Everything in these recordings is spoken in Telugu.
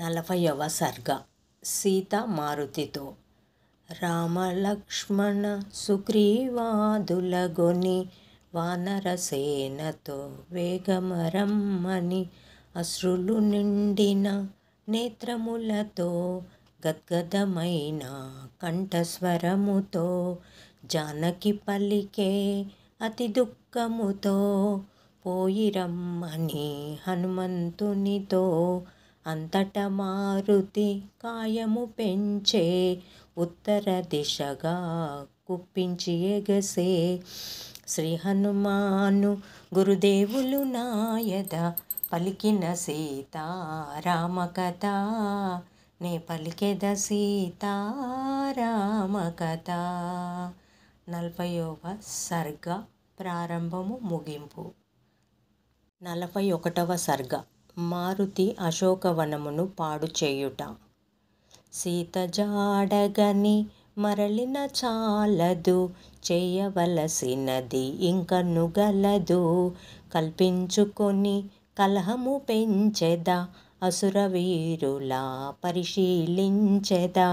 నలభైవ సర్గ సీత మారుతితో రామలక్ష్మణ సుగ్రీవాదులగొని వానరసేనతో వేగమరమ్మని అశ్రులు నిండిన నేత్రములతో గద్గదమైన కంఠస్వరముతో జానకి పలికే అతి దుఃఖముతో పోయిరమ్మని హనుమంతునితో అంతట మారుతి కాయము పెంచే ఉత్తర దిశగా కుప్పించి ఎగసే శ్రీ హనుమాను గురుదేవులు నాయద పలికిన సీతారామ కథ నే పలికెద సీతారామ కథ నలభైవ సర్గ ప్రారంభము ముగింపు నలభై ఒకటవ సర్గ మారుతి అశోకవనమును పాడు చేయుట సీత జాడగని మరలిన చాలదు చేయవలసినది ఇంక నుగలదు కల్పించుకొని కలహము పెంచెదా అసురవీరులా పరిశీలించెదా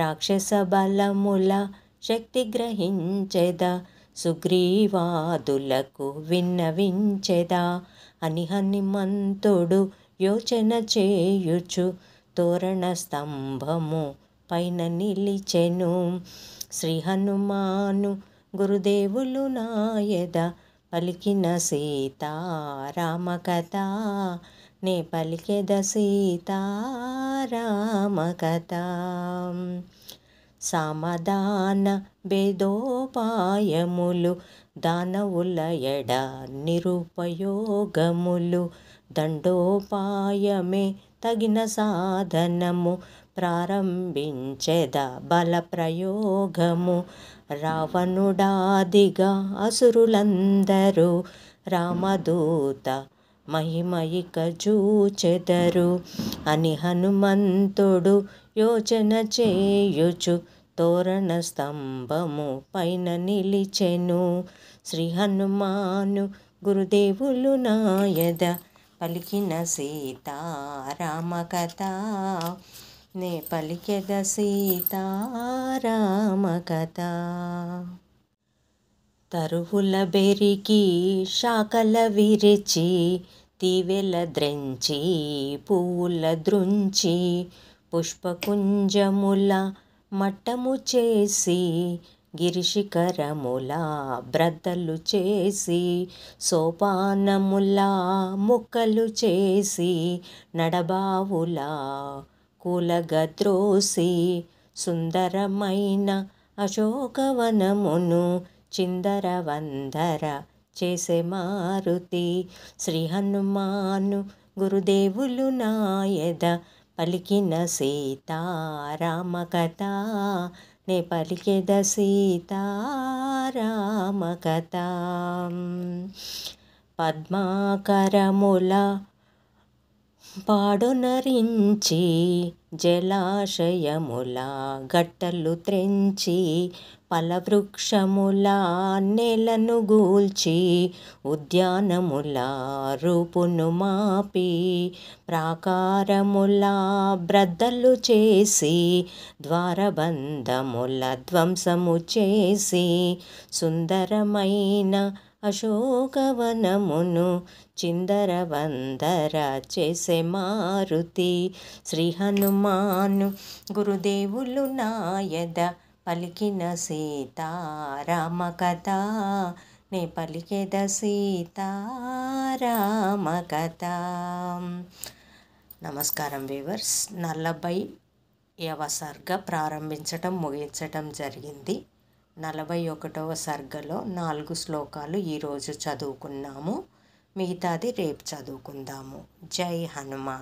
రాక్షస బలముల శక్తి గ్రహించెదా సుగ్రీవాదులకు విన్నవించెదా అని హనుమంతుడు యోచన చేయుచు తోరణ స్తంభము పైన నిలిచెను శ్రీ హనుమాను గురుదేవులు నాయద పలికిన సీతారామ కథ నే పలికెద సీతారామ కథ సమదాన భేదోపాయములు దానవుల ఎడ నిరుపయోగములు దండోపాయమే తగిన సాధనము ప్రారంభించెద బల ప్రయోగము రావణుడాదిగా అసురులందరూ రామదూత మహిమయిక చూచెదరు అని హనుమంతుడు యోచన చేయుచు తోరణ స్తంభము పైన నిలిచెను శ్రీ హనుమాను గురుదేవులు నాయద పలికిన సీతారామ కథ నే పలికెద సీతారామ కథ తరువుల బెరికి శాఖల విరిచి తీవెల ద్రెంచి పువ్వుల ద్రుంచి పుష్పకుంజముల మట్టము చేసి గిరిశిఖరములా బ్రద్దలు చేసి సోపానములా ముక్కలు చేసి నడబావులా కూలగద్రోసి సుందరమైన అశోకవనమును చిందరవందర చేసే మారుతి శ్రీ హనుమాను గురుదేవులు నాయద పలికిన సీతారామ కథ నే పలికెద సీతారామ కథ పద్మాకరముల పాడునరించి జలాశయముల గట్టలు త్రెంచి పలవృక్షములా నెలను గూల్చి ఉద్యానముల రూపును మాపి ప్రాకారముల బ్రద్దలు చేసి ద్వారబంధముల ధ్వంసము చేసి సుందరమైన అశోకవనమును చిందరవందర చేసే మారుతి శ్రీ హనుమాను గురుదేవులు నాయద పలికిన సీతారామ కథ నే పలికెద సీతారామ కథ నమస్కారం వివర్స్ నలభై యవసర్గ ప్రారంభించటం ముగించటం జరిగింది నలభై ఒకటవ సర్గలో నాలుగు శ్లోకాలు ఈరోజు చదువుకున్నాము మిగతాది రేపు చదువుకుందాము జై హనుమా